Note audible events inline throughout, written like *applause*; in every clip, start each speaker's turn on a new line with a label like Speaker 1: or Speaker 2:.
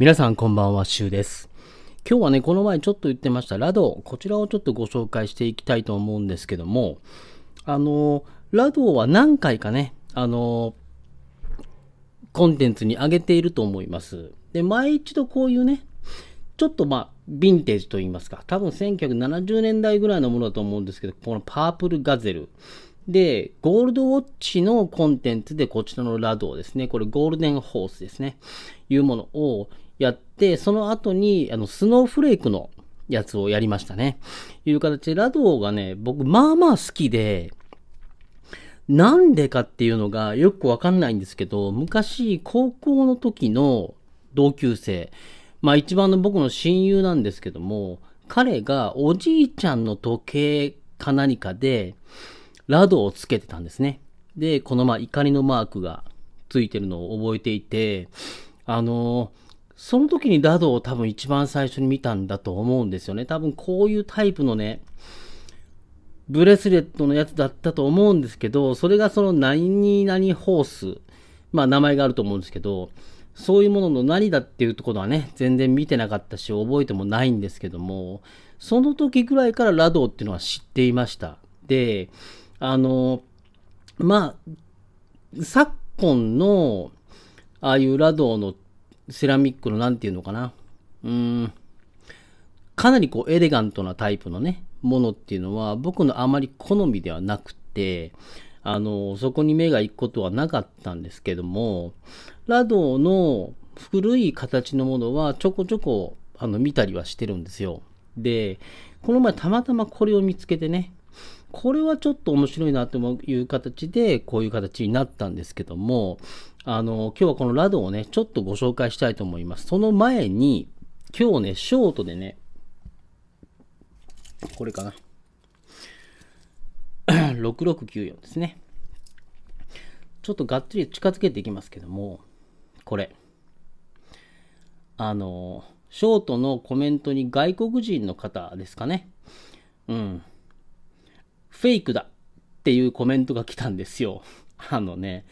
Speaker 1: 皆さんこんばんは、シュウです。今日はね、この前ちょっと言ってました、ラド、こちらをちょっとご紹介していきたいと思うんですけども、あの、ラドは何回かね、あの、コンテンツに上げていると思います。で、毎一度こういうね、ちょっとまあ、ヴィンテージと言いますか、多分1970年代ぐらいのものだと思うんですけど、このパープルガゼル。で、ゴールドウォッチのコンテンツでこちらのラドをですね、これゴールデンホースですね、いうものをやって、その後に、あの、スノーフレークのやつをやりましたね。いう形で、ラドーがね、僕、まあまあ好きで、なんでかっていうのがよくわかんないんですけど、昔、高校の時の同級生、まあ一番の僕の親友なんですけども、彼がおじいちゃんの時計か何かで、ラドをつけてたんですね。で、このまあ怒りのマークがついてるのを覚えていて、あのーその時にダドを多分一番最初に見たんだと思うんですよね。多分こういうタイプのね、ブレスレットのやつだったと思うんですけど、それがその何々ホース、まあ名前があると思うんですけど、そういうものの何だっていうところはね、全然見てなかったし、覚えてもないんですけども、その時ぐらいからラドっていうのは知っていました。で、あの、まあ、昨今の、ああいうラドのセラミックの何て言うのかな。うん。かなりこうエレガントなタイプのね、ものっていうのは僕のあまり好みではなくて、あの、そこに目が行くことはなかったんですけども、ラドの古い形のものはちょこちょこあの見たりはしてるんですよ。で、この前たまたまこれを見つけてね、これはちょっと面白いなという形で、こういう形になったんですけども、あの、今日はこのラドをね、ちょっとご紹介したいと思います。その前に、今日ね、ショートでね、これかな。6694 *clears throat* ですね。ちょっとがっつり近づけていきますけども、これ。あの、ショートのコメントに外国人の方ですかね。うん。フェイクだっていうコメントが来たんですよ。あのね、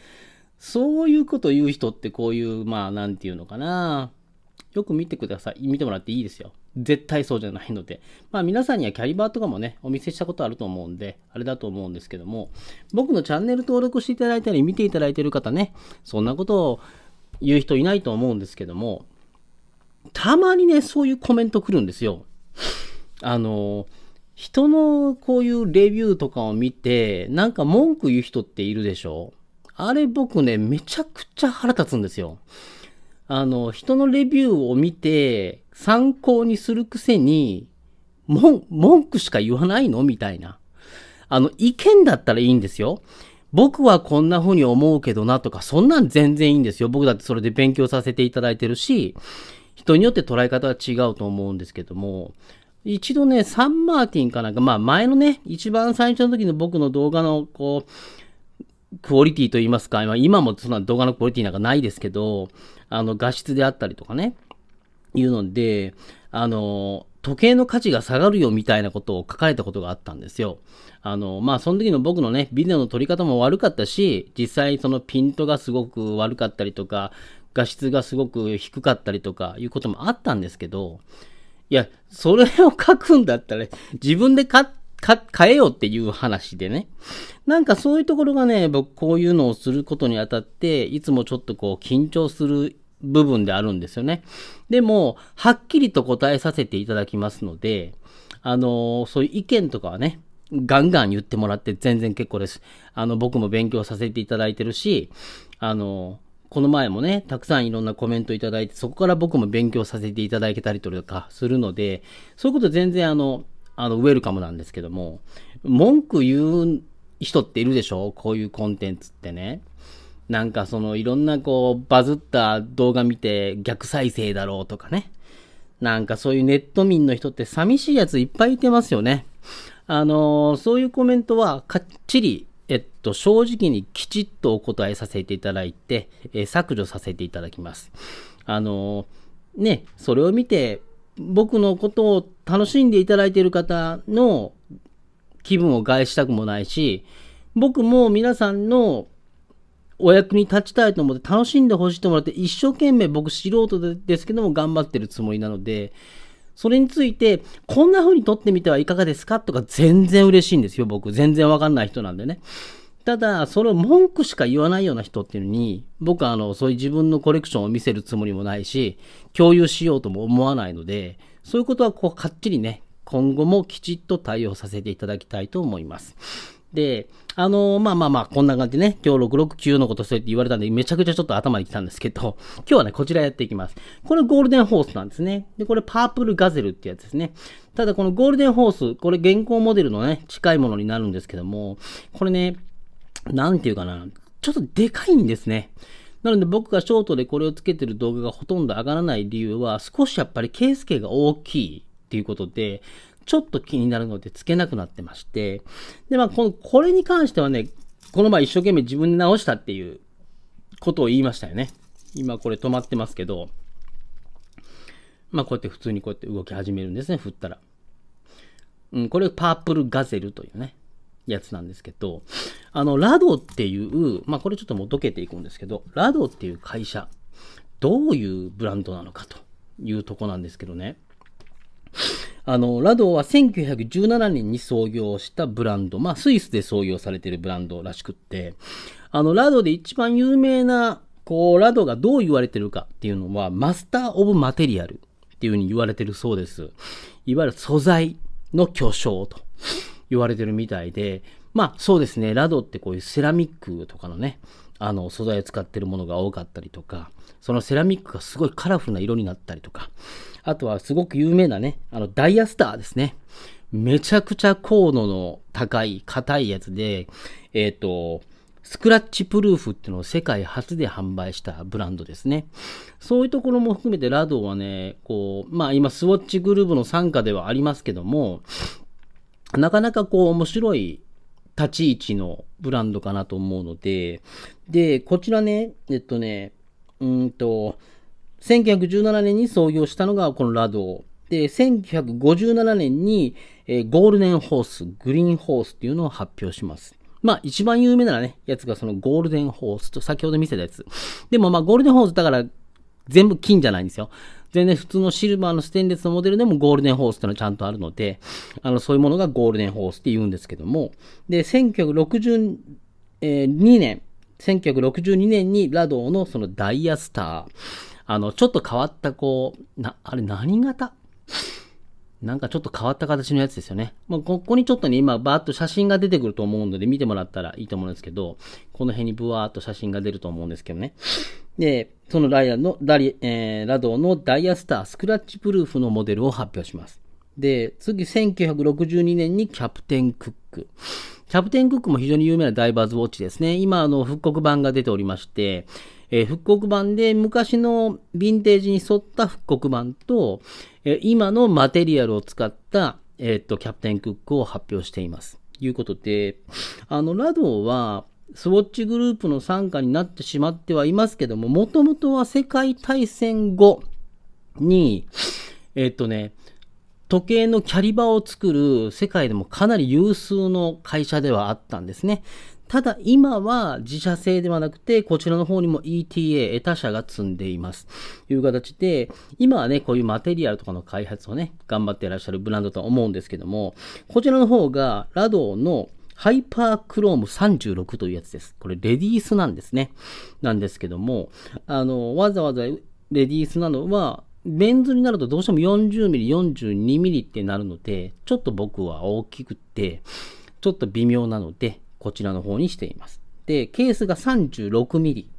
Speaker 1: そういうこと言う人ってこういう、まあ、なんていうのかな。よく見てください。見てもらっていいですよ。絶対そうじゃないので。まあ皆さんにはキャリバーとかもね、お見せしたことあると思うんで、あれだと思うんですけども、僕のチャンネル登録していただいたり、見ていただいている方ね、そんなことを言う人いないと思うんですけども、たまにね、そういうコメント来るんですよ。あの、人のこういうレビューとかを見て、なんか文句言う人っているでしょあれ僕ね、めちゃくちゃ腹立つんですよ。あの、人のレビューを見て、参考にするくせに、文、文句しか言わないのみたいな。あの、意見だったらいいんですよ。僕はこんな風に思うけどなとか、そんなん全然いいんですよ。僕だってそれで勉強させていただいてるし、人によって捉え方は違うと思うんですけども、一度ね、サンマーティンかなんか、まあ前のね、一番最初の時の僕の動画の、こう、クオリティと言いますか、今もそんな動画のクオリティなんかないですけど、あの、画質であったりとかね、いうので、あの、時計の価値が下がるよみたいなことを書かれたことがあったんですよ。あの、まあ、その時の僕のね、ビデオの撮り方も悪かったし、実際そのピントがすごく悪かったりとか、画質がすごく低かったりとかいうこともあったんですけど、いや、それを書くんだったら、自分で買ってか、変えようっていう話でね。なんかそういうところがね、僕こういうのをすることにあたって、いつもちょっとこう緊張する部分であるんですよね。でも、はっきりと答えさせていただきますので、あのそういう意見とかはね、ガンガン言ってもらって全然結構です。あの、僕も勉強させていただいてるし、あのこの前もね、たくさんいろんなコメントいただいて、そこから僕も勉強させていただけたりとかするので、そういうこと全然あの、あの、ウェルカムなんですけども、文句言う人っているでしょこういうコンテンツってね。なんかそのいろんなこうバズった動画見て逆再生だろうとかね。なんかそういうネット民の人って寂しいやついっぱいいてますよね。あのー、そういうコメントはかっちり、えっと、正直にきちっとお答えさせていただいて、えー、削除させていただきます。あのー、ね、それを見て、僕のことを楽しんでいただいている方の気分を害したくもないし、僕も皆さんのお役に立ちたいと思って楽しんでほしいと思って一生懸命僕素人ですけども頑張ってるつもりなので、それについて、こんな風に撮ってみてはいかがですかとか全然嬉しいんですよ、僕。全然わかんない人なんでね。ただ、それを文句しか言わないような人っていうのに、僕はあの、そういう自分のコレクションを見せるつもりもないし、共有しようとも思わないので、そういうことはこう、かっちりね、今後もきちっと対応させていただきたいと思います。で、あのー、まあまあまあ、こんな感じでね、今日669のことそうやって言われたんで、めちゃくちゃちょっと頭にきたんですけど、今日はね、こちらやっていきます。これゴールデンホースなんですね。で、これパープルガゼルってやつですね。ただこのゴールデンホース、これ現行モデルのね、近いものになるんですけども、これね、なんていうかな、ちょっとでかいんですね。なので僕がショートでこれをつけてる動画がほとんど上がらない理由は少しやっぱりケース径が大きいっていうことで、ちょっと気になるのでつけなくなってまして。で、まあこの、これに関してはね、この前一生懸命自分で直したっていうことを言いましたよね。今これ止まってますけど、まあこうやって普通にこうやって動き始めるんですね、振ったら。うん、これパープルガゼルというね。やつなんですけど、あの、ラドっていう、まあ、これちょっともうどけていくんですけど、ラドっていう会社、どういうブランドなのかというとこなんですけどね。あの、ラドは1917年に創業したブランド、まあ、スイスで創業されているブランドらしくって、あの、ラドで一番有名な、こう、ラドがどう言われてるかっていうのは、マスター・オブ・マテリアルっていうふうに言われてるそうです。いわゆる素材の巨匠と言われてるみたいで、まあそうですね、ラドってこういうセラミックとかのね、あの素材を使ってるものが多かったりとか、そのセラミックがすごいカラフルな色になったりとか、あとはすごく有名なね、あのダイヤスターですね。めちゃくちゃ高度の高い、硬いやつで、えっ、ー、と、スクラッチプルーフっていうのを世界初で販売したブランドですね。そういうところも含めてラドはね、こう、まあ今スウォッチグループの傘下ではありますけども、なかなかこう面白い立ち位置のブランドかなと思うので、で、こちらね、えっとね、うんと、1917年に創業したのがこのラドで、1957年に、えー、ゴールデンホース、グリーンホースっていうのを発表します。まあ一番有名なね、やつがそのゴールデンホースと先ほど見せたやつ。でもまあゴールデンホースだから全部金じゃないんですよ。全然普通のシルバーのステンレスのモデルでもゴールデンホースってのはちゃんとあるので、あの、そういうものがゴールデンホースって言うんですけども、で、1962年、1962年にラドーのそのダイヤスター、あの、ちょっと変わったこう、な、あれ何型なんかちょっと変わった形のやつですよね。まあ、ここにちょっとね、今、バーっと写真が出てくると思うので、見てもらったらいいと思うんですけど、この辺にブワーっと写真が出ると思うんですけどね。で、そのライアの、ダリ、えー、ラドのダイヤスター、スクラッチプルーフのモデルを発表します。で、次、1962年にキャプテン・クック。キャプテンクックも非常に有名なダイバーズウォッチですね。今、あの、復刻版が出ておりまして、えー、復刻版で昔のヴィンテージに沿った復刻版と、えー、今のマテリアルを使った、えー、っと、キャプテンクックを発表しています。いうことで、あの、ラドは、スウォッチグループの傘下になってしまってはいますけども、もともとは世界大戦後に、えっとね、時計のキャリバーを作る世界でもかなり有数の会社ではあったんですね。ただ今は自社製ではなくて、こちらの方にも ETA、他社が積んでいます。という形で、今はね、こういうマテリアルとかの開発をね、頑張っていらっしゃるブランドとは思うんですけども、こちらの方がラドのハイパークローム36というやつです。これレディースなんですね。なんですけども、あの、わざわざレディースなのは、ベン図になるとどうしても4 0ミリ、4 2ミリってなるので、ちょっと僕は大きくて、ちょっと微妙なので、こちらの方にしています。で、ケースが3 6ミリ。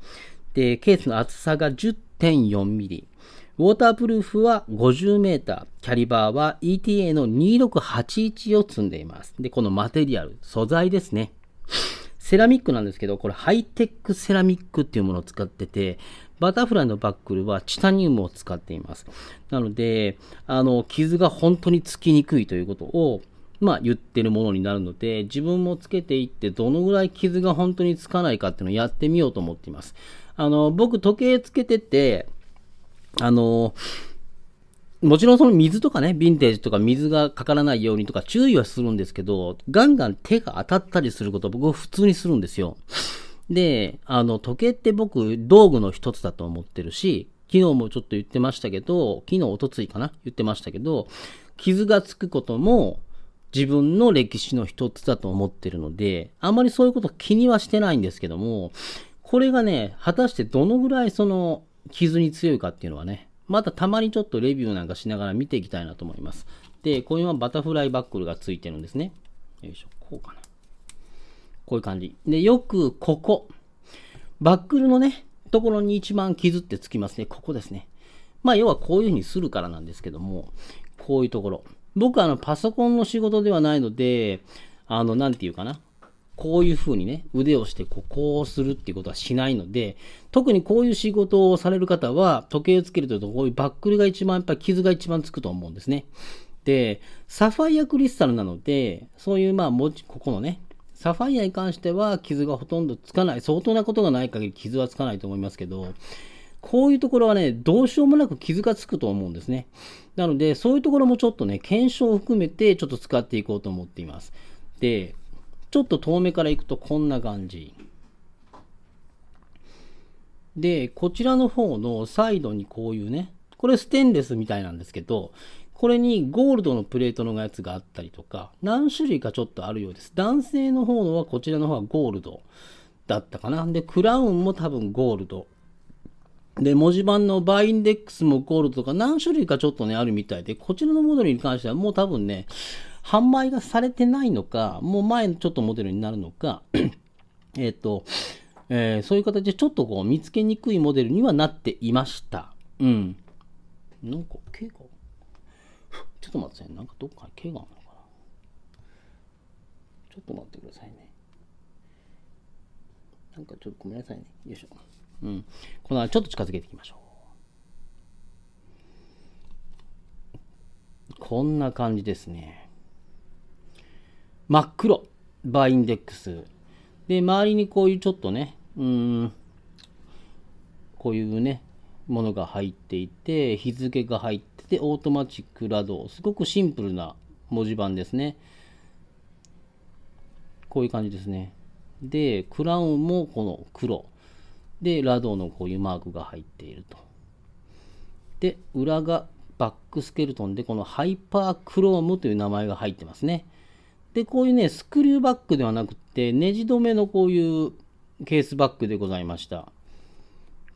Speaker 1: で、ケースの厚さが1 0 4ミリ。ウォータープルーフは5 0ー。キャリバーは ETA の2681を積んでいます。で、このマテリアル、素材ですね。セラミックなんですけど、これハイテックセラミックっていうものを使ってて、バタフライのバックルはチタニウムを使っています。なので、あの、傷が本当につきにくいということを、まあ言ってるものになるので、自分もつけていってどのぐらい傷が本当につかないかっていうのをやってみようと思っています。あの、僕時計つけてて、あの、もちろんその水とかね、ヴィンテージとか水がかからないようにとか注意はするんですけど、ガンガン手が当たったりすること僕は普通にするんですよ。で、あの、時計って僕、道具の一つだと思ってるし、昨日もちょっと言ってましたけど、昨日、おとついかな言ってましたけど、傷がつくことも自分の歴史の一つだと思ってるので、あまりそういうこと気にはしてないんですけども、これがね、果たしてどのぐらいその傷に強いかっていうのはね、またたまにちょっとレビューなんかしながら見ていきたいなと思います。で、これはバタフライバックルがついてるんですね。よいしょ、こうかな。こういう感じ。で、よくここ、バックルのね、ところに一番傷ってつきますね。ここですね。まあ、要はこういうふうにするからなんですけども、こういうところ。僕はあの、パソコンの仕事ではないので、あの、なんていうかな。こういうふうにね、腕をしてこう、こするっていうことはしないので、特にこういう仕事をされる方は、時計をつけるとこういうバックルが一番、やっぱり傷が一番つくと思うんですね。で、サファイアクリスタルなので、そういうまあ、もち、ここのね、サファイアに関しては傷がほとんどつかない、相当なことがない限り傷はつかないと思いますけど、こういうところはね、どうしようもなく傷がつくと思うんですね。なので、そういうところもちょっとね、検証を含めてちょっと使っていこうと思っています。で、ちょっと遠目から行くとこんな感じ。で、こちらの方のサイドにこういうね、これステンレスみたいなんですけど、これにゴールドのプレートのやつがあったりとか、何種類かちょっとあるようです。男性の方のはこちらの方はゴールドだったかな。で、クラウンも多分ゴールド。で、文字盤のバーインデックスもゴールドとか何種類かちょっとね、あるみたいで、こちらのモデルに関してはもう多分ね、販売がされてないのか、もう前のちょっとモデルになるのか、*coughs* えっと、えー、そういう形でちょっとこう見つけにくいモデルにはなっていました。うん。なんか、毛がちょっと待ってください。なんかどっかに毛があるのかな。ちょっと待ってくださいね。なんかちょっとごめんなさいね。よいしょ。うん。このちょっと近づけていきましょう。こんな感じですね。真っ黒。バーインデックス。で、周りにこういうちょっとね、うん、こういうね、ものが入っていて、日付が入ってて、オートマチックラド、すごくシンプルな文字盤ですね。こういう感じですね。で、クラウンもこの黒。で、ラドのこういうマークが入っていると。で、裏がバックスケルトンで、このハイパークロームという名前が入ってますね。で、こういうね、スクリューバックではなくて、ネジ止めのこういうケースバッグでございました。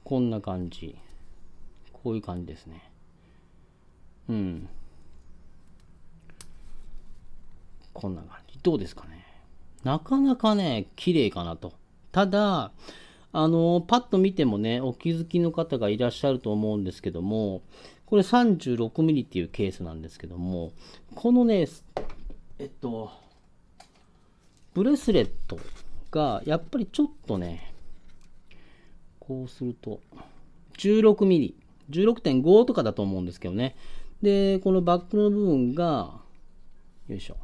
Speaker 1: こんな感じ。こういう感じですね。うん。こんな感じ。どうですかね。なかなかね、綺麗かなと。ただ、あの、パッと見てもね、お気づきの方がいらっしゃると思うんですけども、これ 36mm っていうケースなんですけども、このね、えっと、ブレスレットが、やっぱりちょっとね、こうすると、16ミリ16.5とかだと思うんですけどね。で、このバックの部分が、よいしょ。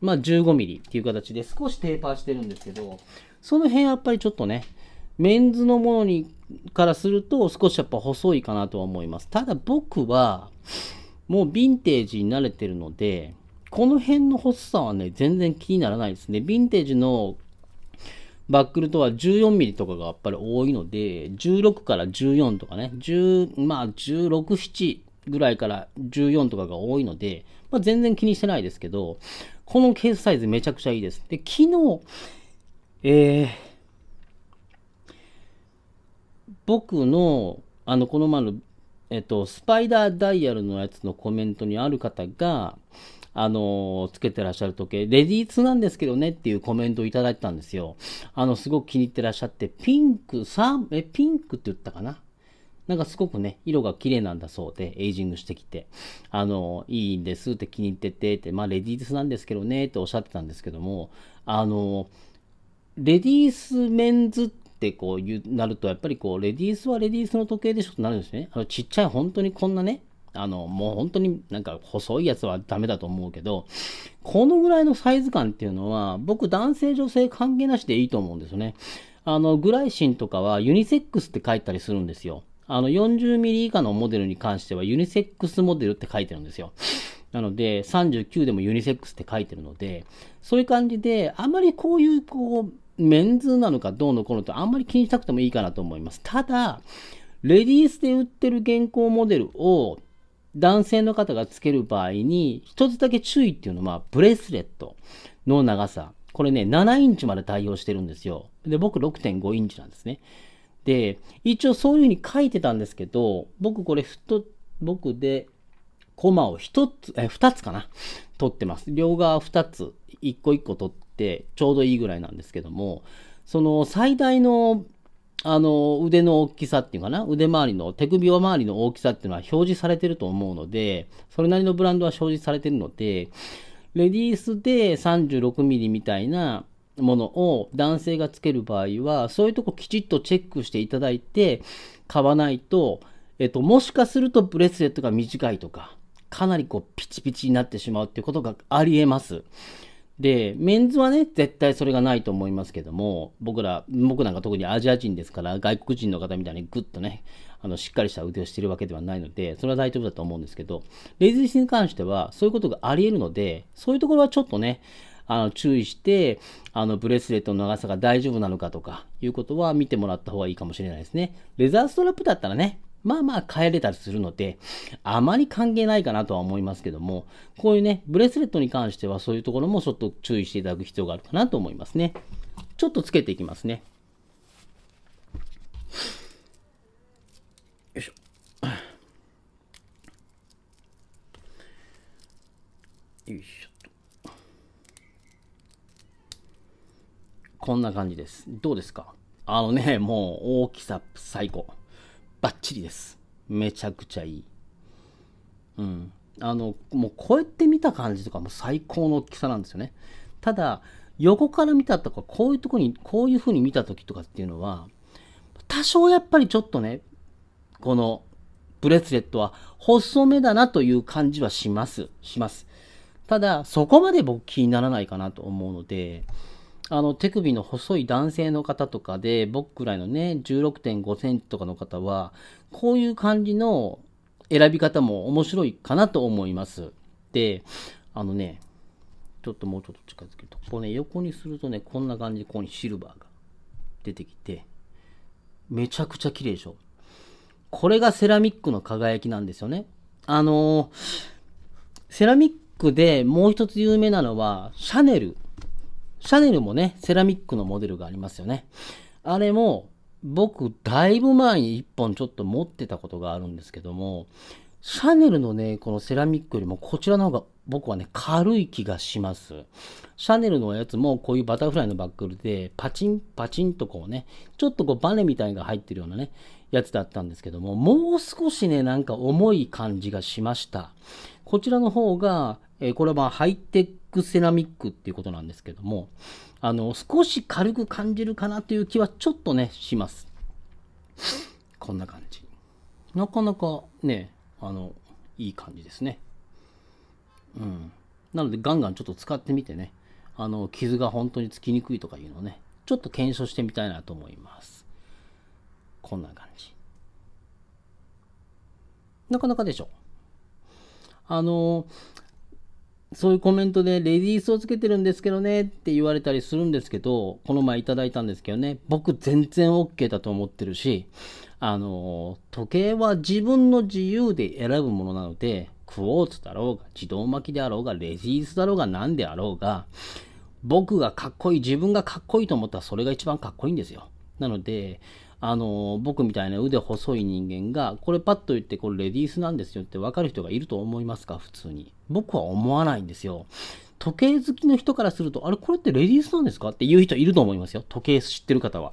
Speaker 1: まあ15ミリっていう形で少しテーパーしてるんですけど、その辺やっぱりちょっとね、メンズのものにからすると少しやっぱ細いかなとは思います。ただ僕は、もうヴィンテージに慣れてるので、この辺の細さはね、全然気にならないですね。ヴィンテージのバックルとは1 4ミリとかがやっぱり多いので、16から14とかね、10まあ、16、7ぐらいから14とかが多いので、まあ、全然気にしてないですけど、このケースサイズめちゃくちゃいいです。で、昨日、えー、僕の、あの、この前の、えっと、スパイダーダイヤルのやつのコメントにある方が、あの、つけてらっしゃる時計、レディースなんですけどねっていうコメントをいただいたんですよ。あの、すごく気に入ってらっしゃって、ピンク、サえ、ピンクって言ったかななんかすごくね、色が綺麗なんだそうで、エイジングしてきて、あの、いいんですって気に入ってて、って、まあ、レディースなんですけどね、っておっしゃってたんですけども、あの、レディースメンズってこうう、なると、やっぱりこう、レディースはレディースの時計でしょっとなるんですね。あの、ちっちゃい、本当にこんなね、あの、もう本当になんか細いやつはダメだと思うけど、このぐらいのサイズ感っていうのは、僕男性女性関係なしでいいと思うんですよね。あの、グライシンとかはユニセックスって書いたりするんですよ。あの、40ミリ以下のモデルに関してはユニセックスモデルって書いてるんですよ。なので、39でもユニセックスって書いてるので、そういう感じで、あまりこういう、こう、メンズなのかどうのこうのとあんまり気にしなくてもいいかなと思います。ただ、レディースで売ってる現行モデルを男性の方がつける場合に、一つだけ注意っていうのは、ブレスレットの長さ。これね、7インチまで対応してるんですよ。で、僕6.5インチなんですね。で、一応そういうふうに書いてたんですけど、僕これふと、僕で、コマを一つ、え、二つかな取ってます。両側2つ、1個1個取って、ちょうどいいぐらいなんですけども、その最大のあの、腕の大きさっていうかな、腕周りの、手首周りの大きさっていうのは表示されてると思うので、それなりのブランドは表示されてるので、レディースで 36mm みたいなものを男性がつける場合は、そういうとこきちっとチェックしていただいて、買わないと、えっと、もしかするとブレスレットが短いとか、かなりこうピチピチになってしまうっていうことがありえます。で、メンズはね、絶対それがないと思いますけども、僕ら、僕なんか特にアジア人ですから、外国人の方みたいにグッとね、あのしっかりした腕をしてるわけではないので、それは大丈夫だと思うんですけど、レズスに関しては、そういうことがあり得るので、そういうところはちょっとね、あの注意して、あのブレスレットの長さが大丈夫なのかとかいうことは見てもらった方がいいかもしれないですね。レザーストラップだったらね、まあまあえれたりするので、あまり関係ないかなとは思いますけども、こういうね、ブレスレットに関してはそういうところもちょっと注意していただく必要があるかなと思いますね。ちょっとつけていきますね。よいしょ。よいしょ。こんな感じです。どうですかあのね、もう大きさ最高。バッチリです。めちゃくちゃいい。うん。あの、もうこうやって見た感じとかも最高の大きさなんですよね。ただ、横から見たとか、こういうとこに、こういう風に見た時とかっていうのは、多少やっぱりちょっとね、このブレスレットは細めだなという感じはします。します。ただ、そこまで僕気にならないかなと思うので、あの手首の細い男性の方とかで、僕くらいのね、16.5センチとかの方は、こういう感じの選び方も面白いかなと思います。で、あのね、ちょっともうちょっと近づけると、こうね、横にするとね、こんな感じで、ここにシルバーが出てきて、めちゃくちゃ綺麗でしょ。これがセラミックの輝きなんですよね。あのー、セラミックでもう一つ有名なのは、シャネル。シャネルもね、セラミックのモデルがありますよね。あれも、僕、だいぶ前に1本ちょっと持ってたことがあるんですけども、シャネルのね、このセラミックよりもこちらの方が僕はね、軽い気がします。シャネルのやつもこういうバタフライのバックルで、パチンパチンとこうね、ちょっとこうバネみたいが入ってるようなね、やつだったんですけども、もう少しね、なんか重い感じがしました。こちらの方が、えー、これはハイテックセラミックっていうことなんですけども、あの、少し軽く感じるかなという気はちょっとね、します。こんな感じ。なかなかね、あの、いい感じですね。うん。なので、ガンガンちょっと使ってみてね、あの、傷が本当につきにくいとかいうのをね、ちょっと検証してみたいなと思います。こんな感じ。なかなかでしょ。あの、そういうコメントで、レディースをつけてるんですけどねって言われたりするんですけど、この前いただいたんですけどね、僕全然 OK だと思ってるし、あの、時計は自分の自由で選ぶものなので、クォーツだろうが、自動巻きであろうが、レディースだろうが、何であろうが、僕がかっこいい、自分がかっこいいと思ったらそれが一番かっこいいんですよ。なので、あの、僕みたいな腕細い人間が、これパッと言って、これレディースなんですよって分かる人がいると思いますか、普通に。僕は思わないんですよ。時計好きの人からすると、あれこれってレディースなんですかっていう人いると思いますよ。時計知ってる方は。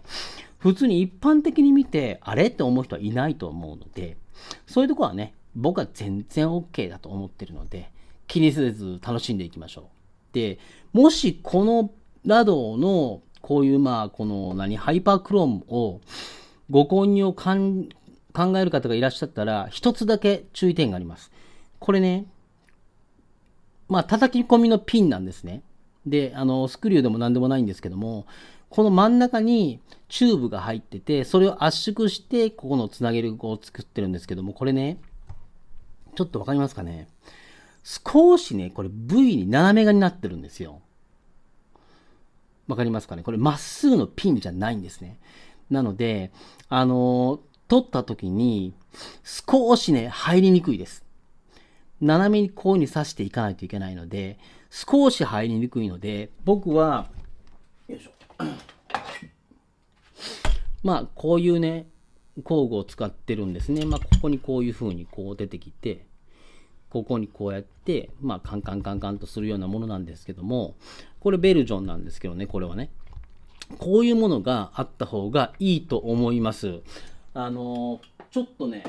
Speaker 1: 普通に一般的に見て、あれって思う人はいないと思うので、そういうとこはね、僕は全然 OK だと思ってるので、気にせず楽しんでいきましょう。で、もしこのラドの、こういうまあ、この何、ハイパークロームをご購入を考える方がいらっしゃったら、一つだけ注意点があります。これね、まあ、叩き込みのピンなんですね。で、あの、スクリューでも何でもないんですけども、この真ん中にチューブが入ってて、それを圧縮して、ここのつなげるを作ってるんですけども、これね、ちょっとわかりますかね少しね、これ V に斜めがになってるんですよ。わかりますかねこれまっすぐのピンじゃないんですね。なので、あのー、取った時に少しね、入りにくいです。斜めにこういうふうに刺していかないといけないので、少し入りにくいので、僕は、よいしょ。まあ、こういうね、工具を使ってるんですね。まあ、ここにこういうふうにこう出てきて、ここにこうやって、まあ、カンカンカンカンとするようなものなんですけども、これベルジョンなんですけどね、これはね。こういうものがあった方がいいと思います。あのー、ちょっとね、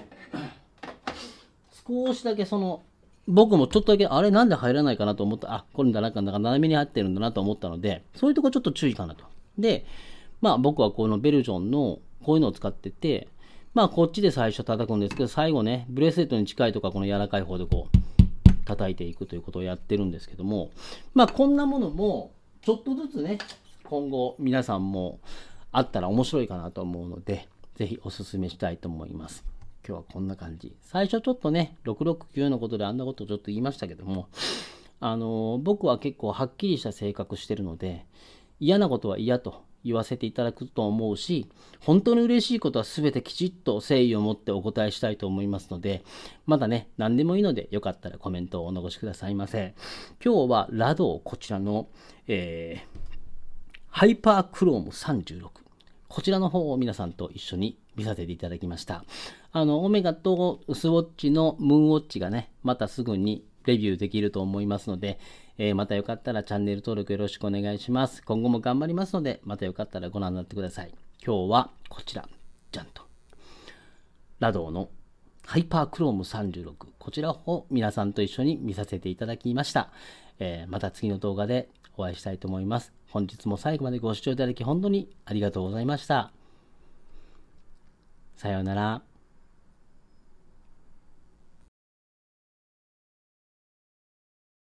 Speaker 1: 少しだけその、僕もちょっとだけ、あれなんで入らないかなと思った、あ、これだなんか斜めに入ってるんだなと思ったので、そういうとこちょっと注意かなと。で、まあ僕はこのベルジョンのこういうのを使ってて、まあこっちで最初叩くんですけど、最後ね、ブレスレットに近いとか、この柔らかい方でこう、叩いていくということをやってるんですけども、まあこんなものも、ちょっとずつね、今後皆さんもあったら面白いかなと思うので、ぜひお勧めしたいと思います。今日はこんな感じ。最初ちょっとね、669のことであんなことちょっと言いましたけども、あの、僕は結構はっきりした性格してるので、嫌なことは嫌と言わせていただくと思うし、本当に嬉しいことは全てきちっと誠意を持ってお答えしたいと思いますので、まだね、何でもいいので、よかったらコメントをお残しくださいませ。今日はラドをこちらの、えー、ハイパークローム36。こちらの方を皆さんと一緒に見させていただきました。あの、オメガとスウォッチのムーンウォッチがね、またすぐにレビューできると思いますので、えー、またよかったらチャンネル登録よろしくお願いします。今後も頑張りますので、またよかったらご覧になってください。今日はこちら、じゃんと。ラドーのハイパークローム36。こちらを皆さんと一緒に見させていただきました。えー、また次の動画でお会いしたいと思います。本日も最後までご視聴いただき本当にありがとうございました。さようなら。